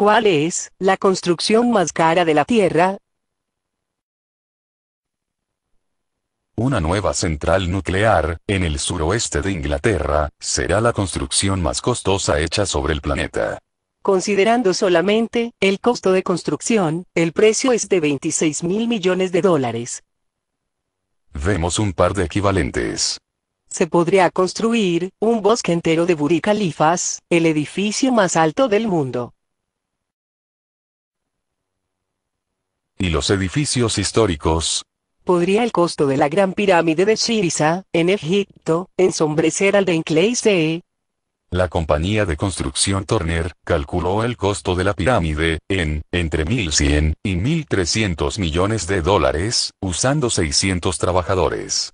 ¿Cuál es la construcción más cara de la Tierra? Una nueva central nuclear, en el suroeste de Inglaterra, será la construcción más costosa hecha sobre el planeta. Considerando solamente el costo de construcción, el precio es de 26 mil millones de dólares. Vemos un par de equivalentes se podría construir un bosque entero de buricalifas, el edificio más alto del mundo. los edificios históricos. ¿Podría el costo de la Gran Pirámide de Shiriza, en Egipto, ensombrecer al de La compañía de construcción Turner calculó el costo de la pirámide en entre 1.100 y 1.300 millones de dólares, usando 600 trabajadores.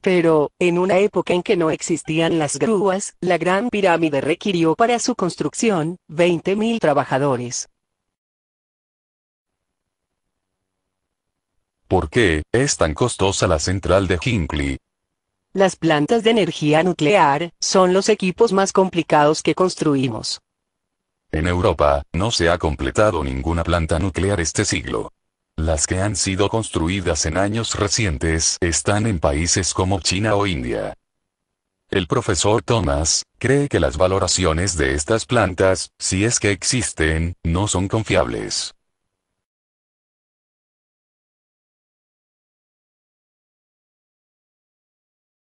Pero, en una época en que no existían las grúas, la Gran Pirámide requirió para su construcción 20.000 trabajadores. ¿Por qué es tan costosa la central de Hinkley? Las plantas de energía nuclear son los equipos más complicados que construimos. En Europa, no se ha completado ninguna planta nuclear este siglo. Las que han sido construidas en años recientes están en países como China o India. El profesor Thomas cree que las valoraciones de estas plantas, si es que existen, no son confiables.